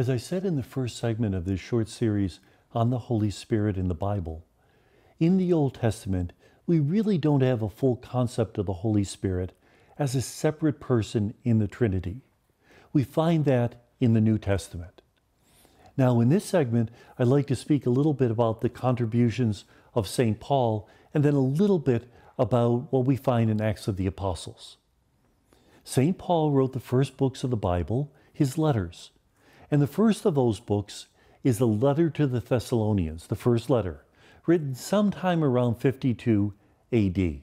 As I said in the first segment of this short series on the Holy Spirit in the Bible, in the Old Testament, we really don't have a full concept of the Holy Spirit as a separate person in the Trinity. We find that in the New Testament. Now, in this segment, I'd like to speak a little bit about the contributions of St. Paul and then a little bit about what we find in Acts of the Apostles. St. Paul wrote the first books of the Bible, his letters, and the first of those books is the letter to the Thessalonians, the first letter, written sometime around 52 AD.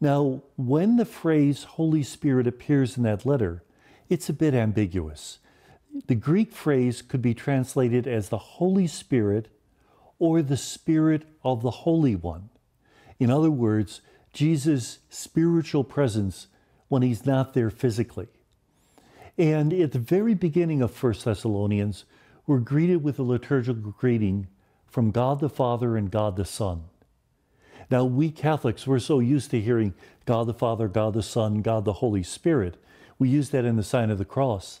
Now, when the phrase Holy Spirit appears in that letter, it's a bit ambiguous. The Greek phrase could be translated as the Holy Spirit or the Spirit of the Holy One. In other words, Jesus' spiritual presence when he's not there physically. And at the very beginning of 1 Thessalonians, we're greeted with a liturgical greeting from God the Father and God the Son. Now, we Catholics, we're so used to hearing God the Father, God the Son, God the Holy Spirit. We use that in the sign of the cross.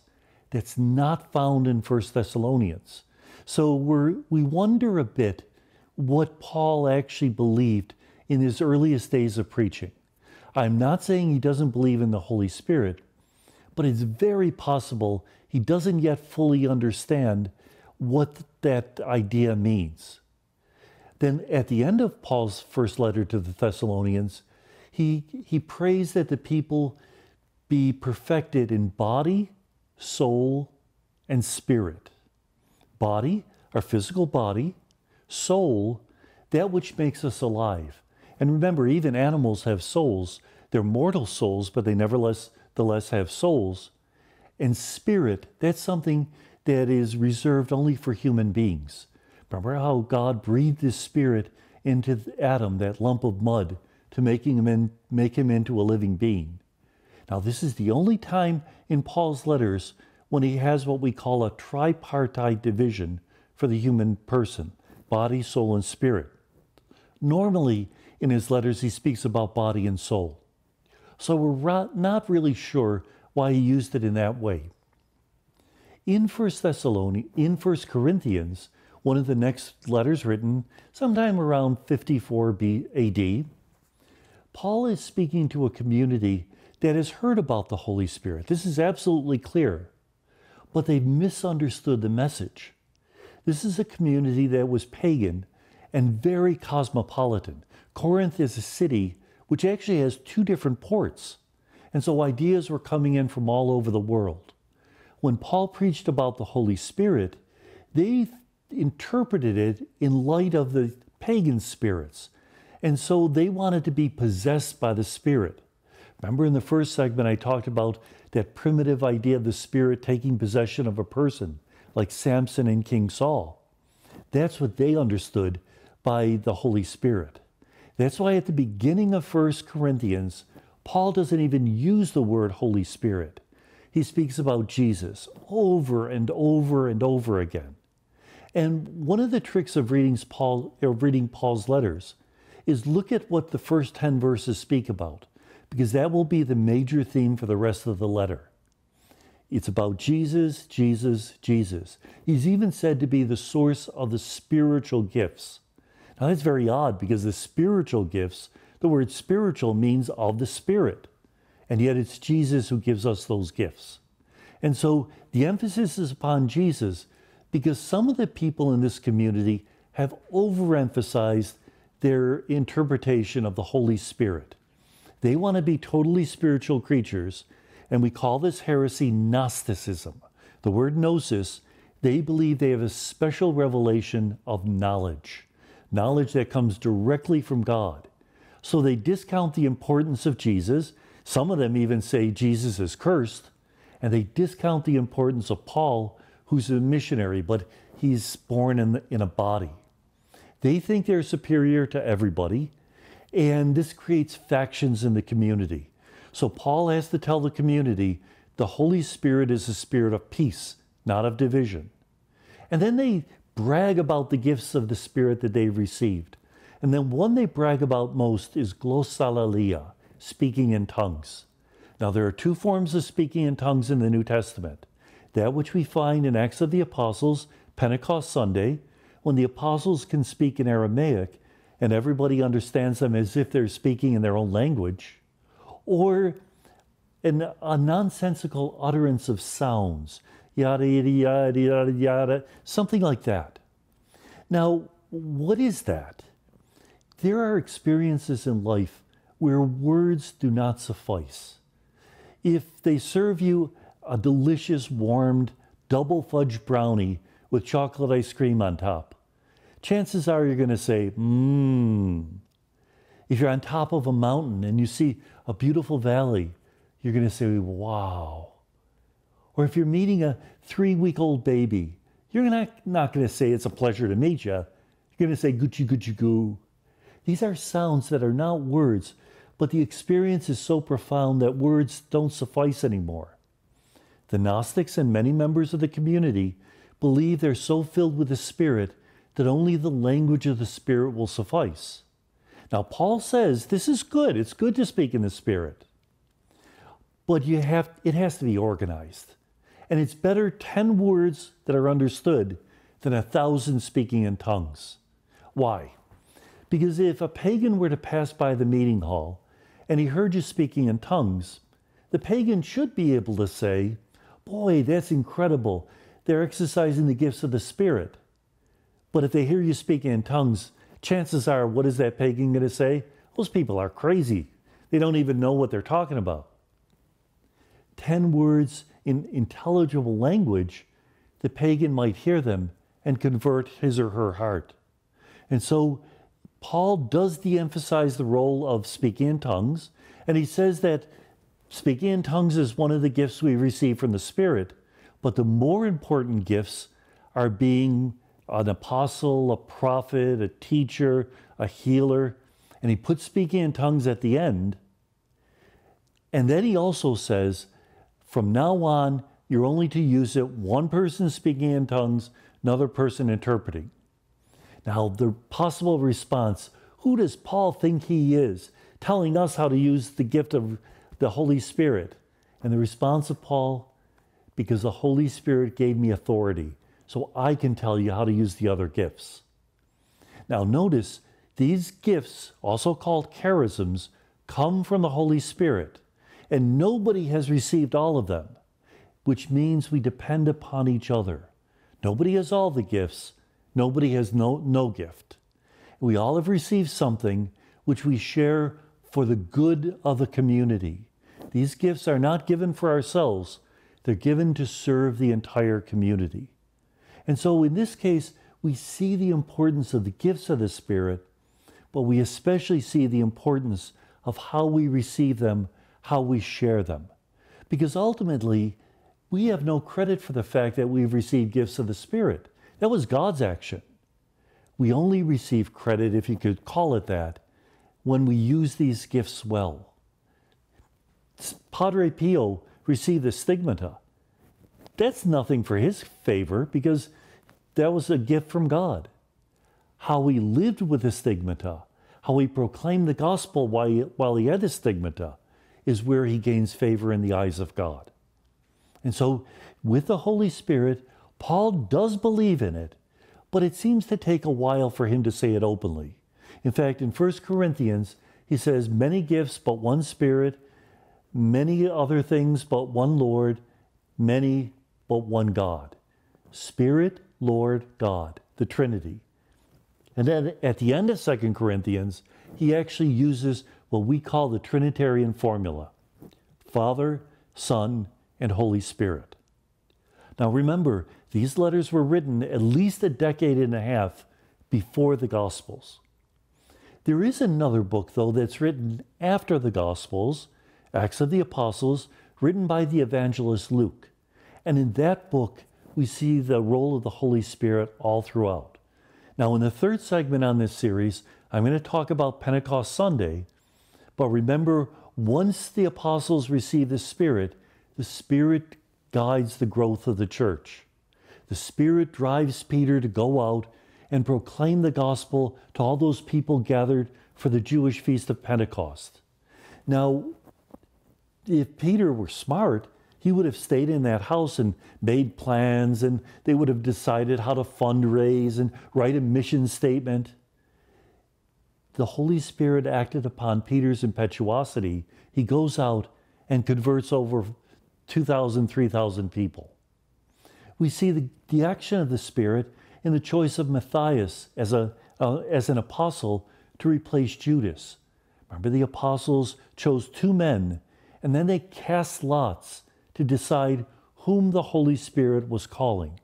That's not found in 1 Thessalonians. So we we wonder a bit what Paul actually believed in his earliest days of preaching. I'm not saying he doesn't believe in the Holy Spirit, but it's very possible he doesn't yet fully understand what that idea means. Then at the end of Paul's first letter to the Thessalonians, he, he prays that the people be perfected in body, soul, and spirit. Body, our physical body, soul, that which makes us alive. And remember, even animals have souls. They're mortal souls, but they nevertheless the less have souls. And spirit, that's something that is reserved only for human beings. Remember how God breathed his spirit into Adam, that lump of mud, to making him in, make him into a living being. Now, this is the only time in Paul's letters when he has what we call a tripartite division for the human person body, soul, and spirit. Normally, in his letters, he speaks about body and soul so we're not really sure why he used it in that way. In 1 Thessalonians, in 1 Corinthians, one of the next letters written sometime around 54 AD, Paul is speaking to a community that has heard about the Holy Spirit. This is absolutely clear, but they've misunderstood the message. This is a community that was pagan and very cosmopolitan. Corinth is a city which actually has two different ports. And so ideas were coming in from all over the world. When Paul preached about the Holy Spirit, they interpreted it in light of the pagan spirits. And so they wanted to be possessed by the Spirit. Remember in the first segment, I talked about that primitive idea of the Spirit taking possession of a person, like Samson and King Saul. That's what they understood by the Holy Spirit. That's why at the beginning of 1 Corinthians, Paul doesn't even use the word Holy Spirit. He speaks about Jesus over and over and over again. And one of the tricks of reading, Paul, reading Paul's letters is look at what the first 10 verses speak about, because that will be the major theme for the rest of the letter. It's about Jesus, Jesus, Jesus. He's even said to be the source of the spiritual gifts. Now that's very odd because the spiritual gifts, the word spiritual means of the Spirit. And yet it's Jesus who gives us those gifts. And so the emphasis is upon Jesus because some of the people in this community have overemphasized their interpretation of the Holy Spirit. They want to be totally spiritual creatures, and we call this heresy Gnosticism. The word gnosis, they believe they have a special revelation of knowledge knowledge that comes directly from God. So they discount the importance of Jesus. Some of them even say Jesus is cursed, and they discount the importance of Paul, who's a missionary, but he's born in, the, in a body. They think they're superior to everybody, and this creates factions in the community. So Paul has to tell the community the Holy Spirit is a spirit of peace, not of division. And then they brag about the gifts of the Spirit that they've received. And then one they brag about most is glossolalia, speaking in tongues. Now, there are two forms of speaking in tongues in the New Testament that which we find in Acts of the Apostles, Pentecost Sunday, when the apostles can speak in Aramaic and everybody understands them as if they're speaking in their own language, or an, a nonsensical utterance of sounds yada, yada, yada, yada, yada, something like that. Now, what is that? There are experiences in life where words do not suffice. If they serve you a delicious, warmed, double fudge brownie with chocolate ice cream on top, chances are you're going to say, mmm. If you're on top of a mountain and you see a beautiful valley, you're going to say, wow. Or if you're meeting a three week old baby, you're not, not going to say it's a pleasure to meet you. You're going to say goochie goochie goo. These are sounds that are not words, but the experience is so profound that words don't suffice anymore. The Gnostics and many members of the community believe they're so filled with the Spirit that only the language of the Spirit will suffice. Now, Paul says this is good. It's good to speak in the Spirit. But you have, it has to be organized and it's better 10 words that are understood than a thousand speaking in tongues. Why? Because if a pagan were to pass by the meeting hall and he heard you speaking in tongues, the pagan should be able to say, Boy, that's incredible. They're exercising the gifts of the Spirit. But if they hear you speaking in tongues, chances are, what is that pagan going to say? Those people are crazy. They don't even know what they're talking about. 10 words in intelligible language, the pagan might hear them and convert his or her heart. And so Paul does de emphasize the role of speaking in tongues, and he says that speaking in tongues is one of the gifts we receive from the Spirit, but the more important gifts are being an apostle, a prophet, a teacher, a healer, and he puts speaking in tongues at the end. And then he also says from now on, you're only to use it one person speaking in tongues, another person interpreting. Now, the possible response who does Paul think he is, telling us how to use the gift of the Holy Spirit? And the response of Paul, because the Holy Spirit gave me authority, so I can tell you how to use the other gifts. Now, notice these gifts, also called charisms, come from the Holy Spirit and nobody has received all of them, which means we depend upon each other. Nobody has all the gifts, nobody has no, no gift. We all have received something which we share for the good of the community. These gifts are not given for ourselves, they're given to serve the entire community. And so in this case, we see the importance of the gifts of the Spirit, but we especially see the importance of how we receive them how we share them. Because ultimately, we have no credit for the fact that we've received gifts of the Spirit. That was God's action. We only receive credit, if you could call it that, when we use these gifts well. Padre Pio received the stigmata. That's nothing for his favor because that was a gift from God. How he lived with the stigmata, how he proclaimed the gospel while he, while he had the stigmata, is where he gains favor in the eyes of God. And so, with the Holy Spirit, Paul does believe in it, but it seems to take a while for him to say it openly. In fact, in 1 Corinthians, he says, Many gifts, but one Spirit, many other things, but one Lord, many, but one God. Spirit, Lord, God, the Trinity. And then at the end of 2 Corinthians, he actually uses what we call the Trinitarian formula Father, Son, and Holy Spirit. Now remember, these letters were written at least a decade and a half before the Gospels. There is another book, though, that's written after the Gospels, Acts of the Apostles, written by the evangelist Luke. And in that book, we see the role of the Holy Spirit all throughout. Now, in the third segment on this series, I'm going to talk about Pentecost Sunday, but remember, once the apostles receive the Spirit, the Spirit guides the growth of the church. The Spirit drives Peter to go out and proclaim the gospel to all those people gathered for the Jewish feast of Pentecost. Now, if Peter were smart, he would have stayed in that house and made plans, and they would have decided how to fundraise and write a mission statement the Holy Spirit acted upon Peter's impetuosity. He goes out and converts over 2,000, 3,000 people. We see the, the action of the Spirit in the choice of Matthias as, a, uh, as an apostle to replace Judas. Remember, the apostles chose two men and then they cast lots to decide whom the Holy Spirit was calling.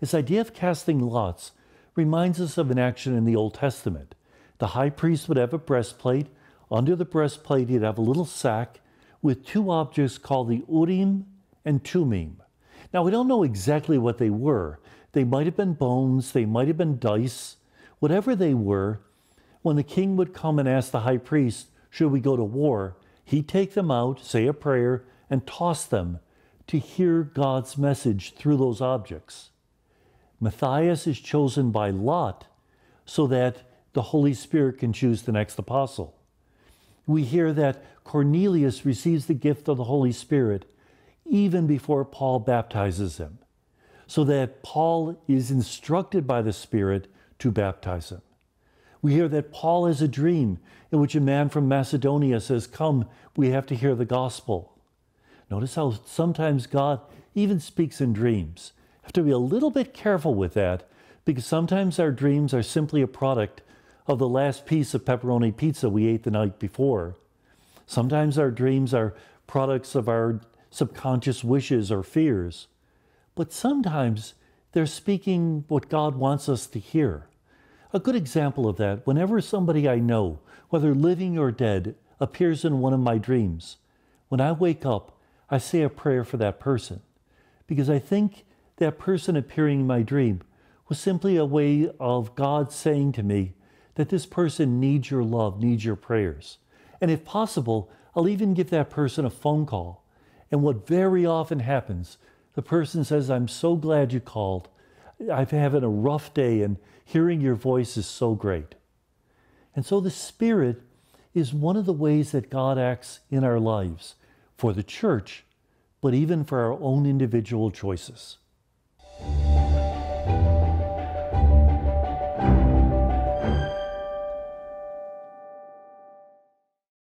This idea of casting lots reminds us of an action in the Old Testament. The high priest would have a breastplate. Under the breastplate, he'd have a little sack with two objects called the Urim and Tumim. Now, we don't know exactly what they were. They might have been bones, they might have been dice, whatever they were. When the king would come and ask the high priest, Should we go to war? he'd take them out, say a prayer, and toss them to hear God's message through those objects. Matthias is chosen by Lot so that the Holy Spirit can choose the next apostle. We hear that Cornelius receives the gift of the Holy Spirit even before Paul baptizes him, so that Paul is instructed by the Spirit to baptize him. We hear that Paul has a dream in which a man from Macedonia says, Come, we have to hear the gospel. Notice how sometimes God even speaks in dreams. Have to be a little bit careful with that because sometimes our dreams are simply a product of the last piece of pepperoni pizza we ate the night before. Sometimes our dreams are products of our subconscious wishes or fears, but sometimes they're speaking what God wants us to hear. A good example of that, whenever somebody I know, whether living or dead, appears in one of my dreams, when I wake up, I say a prayer for that person because I think that person appearing in my dream was simply a way of God saying to me, that this person needs your love, needs your prayers. And if possible, I'll even give that person a phone call. And what very often happens, the person says, I'm so glad you called. I've having a rough day, and hearing your voice is so great. And so the Spirit is one of the ways that God acts in our lives for the church, but even for our own individual choices.